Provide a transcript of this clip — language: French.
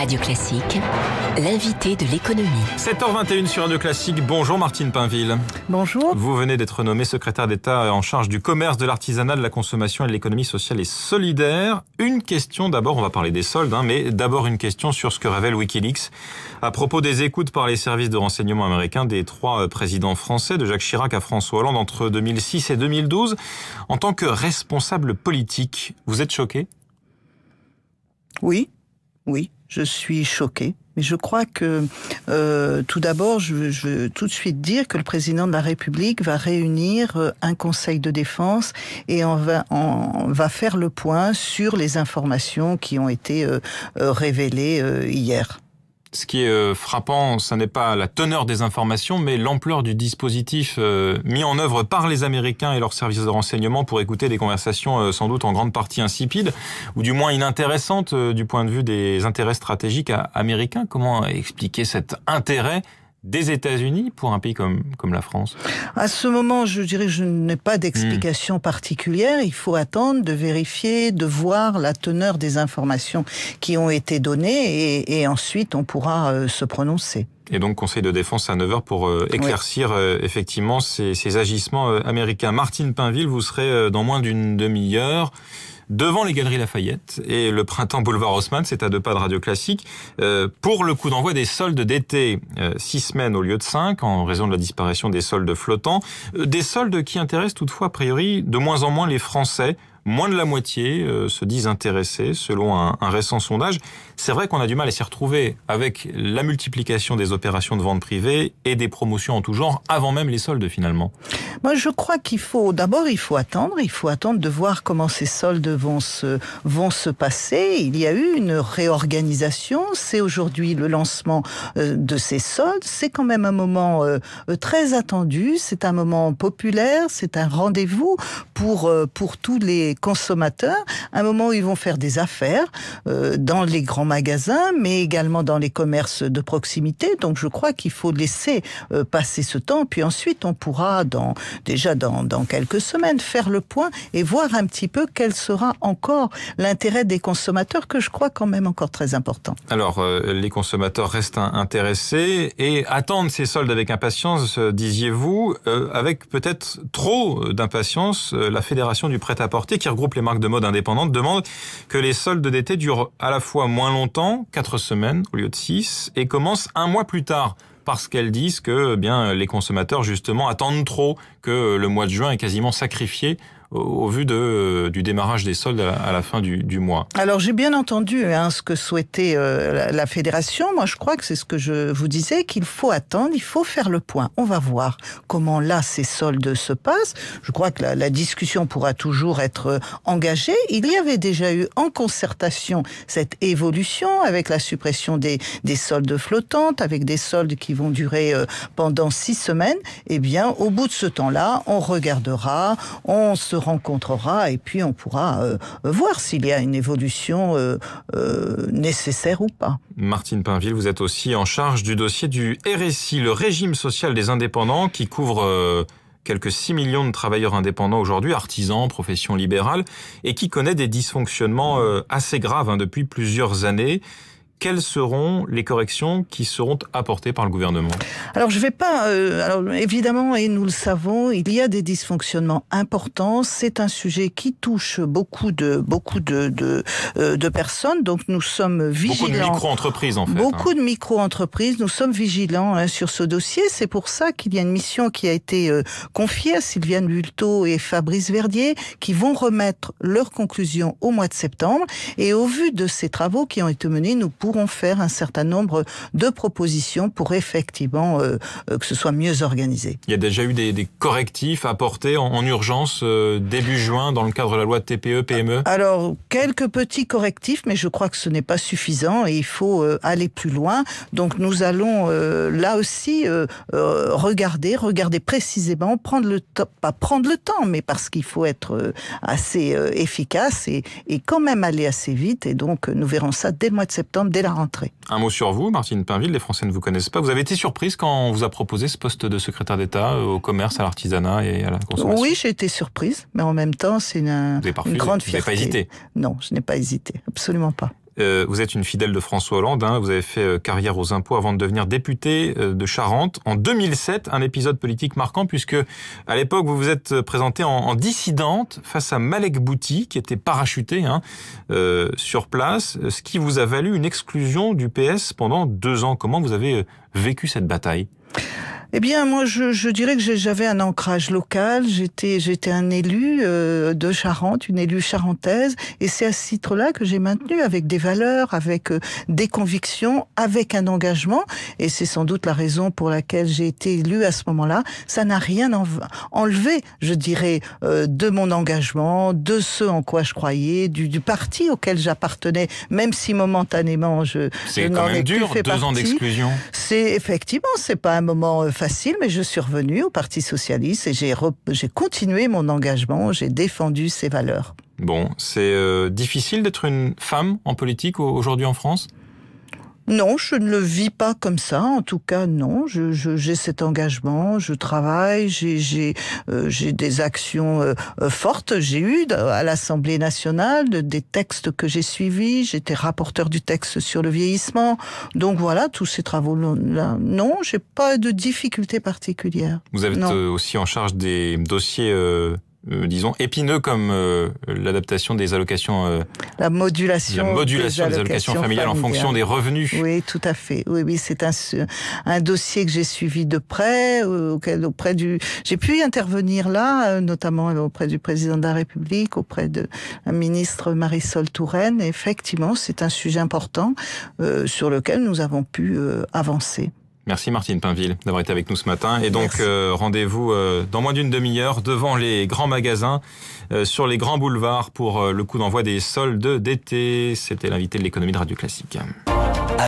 Radio Classique, l'invité de l'économie. 7h21 sur Radio Classique. Bonjour Martine Pinville. Bonjour. Vous venez d'être nommé secrétaire d'État euh, en charge du commerce, de l'artisanat, de la consommation et de l'économie sociale et solidaire. Une question d'abord, on va parler des soldes, hein, mais d'abord une question sur ce que révèle Wikileaks à propos des écoutes par les services de renseignement américains des trois euh, présidents français, de Jacques Chirac à François Hollande entre 2006 et 2012. En tant que responsable politique, vous êtes choqué Oui oui, je suis choquée. Mais je crois que, euh, tout d'abord, je, veux tout de suite dire que le président de la République va réunir euh, un conseil de défense et on va, faire le point sur les informations qui ont été euh, révélées hier. Ce qui est euh, frappant, ce n'est pas la teneur des informations, mais l'ampleur du dispositif euh, mis en œuvre par les Américains et leurs services de renseignement pour écouter des conversations euh, sans doute en grande partie insipides, ou du moins inintéressantes du point de vue des intérêts stratégiques américains. Comment expliquer cet intérêt des États-Unis pour un pays comme, comme la France À ce moment, je dirais que je n'ai pas d'explication hmm. particulière. Il faut attendre de vérifier, de voir la teneur des informations qui ont été données et, ensuite on pourra euh, se prononcer et donc Conseil de défense à 9h pour euh, éclaircir euh, effectivement ces, agissements euh, américains. Martine Pinville, vous serez dans moins d'une demi-heure devant les Galeries Lafayette et le printemps boulevard Haussmann, c'est à deux pas de Radio Classique, pour le coup d'envoi des soldes d'été, six semaines au lieu de cinq, en raison de la disparition des soldes flottants, des soldes qui intéressent toutefois a priori de moins en moins les Français moins de la moitié euh, se disent intéressés, selon un, récent sondage. C'est vrai qu'on a du mal à s'y retrouver avec la multiplication des opérations de vente privée et des promotions en tout genre avant même les soldes finalement. Moi, je crois qu'il faut d'abord il faut attendre, il faut attendre de voir comment ces soldes vont se vont se passer. Il y a eu une réorganisation. C'est aujourd'hui le lancement euh, de ces soldes. C'est quand même un moment euh, très attendu. C'est un moment populaire. C'est un rendez-vous pour pour tous les consommateurs, à un moment où ils vont faire des affaires euh, dans les grands magasins, mais également dans les commerces de proximité. Donc je crois qu'il faut laisser euh, passer ce temps, puis ensuite on pourra, dans, déjà dans, quelques semaines, faire le point et voir un petit peu quel sera encore l'intérêt des consommateurs, que je crois quand même encore très important. Alors euh, les consommateurs restent intéressés et attendent ces soldes avec impatience, disiez-vous, avec peut-être trop d'impatience, la Fédération du prêt-à-porter qui regroupe les marques de mode indépendantes, demandent que les soldes d'été durent à la fois moins longtemps, 4 semaines au lieu de 6, et commencent un mois plus tard parce qu'elles disent que eh bien les consommateurs justement attendent trop que le mois de juin est quasiment sacrifié au, vu de, euh, du démarrage des soldes à la, fin du, du mois. Alors j'ai bien entendu hein, ce que souhaitait euh, la, fédération. Moi je crois que c'est ce que je vous disais, qu'il faut attendre, il faut faire le point. On va voir comment là ces soldes se passent. Je crois que la, la discussion pourra toujours être euh, engagée. Il y avait déjà eu en concertation cette évolution avec la suppression des, des soldes flottantes, avec des soldes qui vont durer pendant six semaines. Eh bien au bout de ce temps-là, on regardera, on se rencontrera et puis on pourra euh, euh, voir s'il y a une évolution euh, nécessaire ou pas. Martine Pinville, vous êtes aussi en charge du dossier du RSI, le régime social des indépendants, qui couvre quelques 6 millions de travailleurs indépendants aujourd'hui, artisans, professions libérales, et qui connaît des dysfonctionnements assez graves hein, depuis plusieurs années quelles seront les corrections qui seront apportées par le gouvernement Alors je ne vais pas. Euh, alors évidemment, et nous le savons, il y a des dysfonctionnements importants. C'est un sujet qui touche beaucoup de beaucoup de de, euh, de personnes. Donc nous sommes vigilants. Beaucoup de micro-entreprises en fait. Beaucoup hein. de micro-entreprises. Nous sommes vigilants hein, sur ce dossier. C'est pour ça qu'il y a une mission qui a été euh, confiée à Sylviane Bulto et Fabrice Verdier, qui vont remettre leurs conclusions au mois de septembre. Et au vu de ces travaux qui ont été menés, nous pouvons pourront faire un certain nombre de propositions pour effectivement euh, euh, que ce soit mieux organisé. Il y a déjà eu des, correctifs apportés en, urgence euh, début juin dans le cadre de la loi TPE-PME e, e ah, Alors, quelques petits correctifs, mais je crois que ce n'est pas suffisant et il faut aller plus loin. Donc, nous allons là aussi regarder, regarder précisément, prendre le pas prendre le temps, mais parce qu'il faut être assez efficace et, quand même aller assez vite. Et donc, nous verrons ça dès le mois de septembre, la rentrée. Un mot sur vous, Martine Pinville, les Français ne vous connaissent pas. Vous avez été surprise quand on vous a proposé ce poste de secrétaire d'État euh, au commerce, à l'artisanat et à la consommation Oui, j'ai été surprise, mais en même temps, c'est une, une, grande fierté. Vous n'avez pas hésité Non, je n'ai pas hésité, absolument pas. Euh, vous êtes une fidèle de François Hollande, hein. vous avez fait euh, carrière aux impôts avant de devenir député euh, de Charente. En 2007, un épisode politique marquant puisque à l'époque, vous vous êtes présenté en, dissidente face à Malek Bouti, qui était parachuté hein, sur place, ce qui vous a valu une exclusion du PS pendant deux ans. Comment vous avez vécu cette bataille eh bien, moi, je, je dirais que j'avais un ancrage local. J'étais, j'étais un élu euh, de Charente, une élue charentaise, et c'est à ce titre-là que j'ai maintenu avec des valeurs, avec euh, des convictions, avec un engagement. Et c'est sans doute la raison pour laquelle j'ai été élue à ce moment-là. Ça n'a rien enlevé, je dirais, euh, de mon engagement, de ce en quoi je croyais, du, parti auquel j'appartenais, même si momentanément je. C'est quand même dur, deux ans d'exclusion. C'est effectivement, c'est pas un moment facile, mais je suis revenue au Parti socialiste et j'ai, continué mon engagement, j'ai défendu ces valeurs. Bon, c'est euh, difficile d'être une femme en politique aujourd'hui en France non, je ne le vis pas comme ça. En tout cas, non. Je, j'ai cet engagement, je travaille, j'ai, j'ai, euh, des actions euh, euh, fortes. J'ai eu à l'Assemblée nationale des textes que j'ai suivis. J'étais rapporteur du texte sur le vieillissement. Donc voilà, tous ces travaux-là. Non, j'ai pas de difficultés particulières. Vous êtes aussi en charge des dossiers. Euh, disons, épineux comme euh, l'adaptation des allocations. Euh, la modulation. modulation des, allocations, familiales, en fonction des revenus. Oui, tout à fait. Oui, oui c'est un, un dossier que j'ai suivi de près, auquel, auprès du. J'ai pu intervenir là, notamment auprès du président de la République, auprès de la ministre Marisol Touraine. effectivement, c'est un sujet important sur lequel nous avons pu avancer. Merci Martine Pinville d'avoir été avec nous ce matin. Et donc euh, rendez-vous euh, dans moins d'une demi-heure devant les grands magasins euh, sur les grands boulevards pour le coup d'envoi des soldes d'été. C'était l'invité de l'économie de Radio Classique.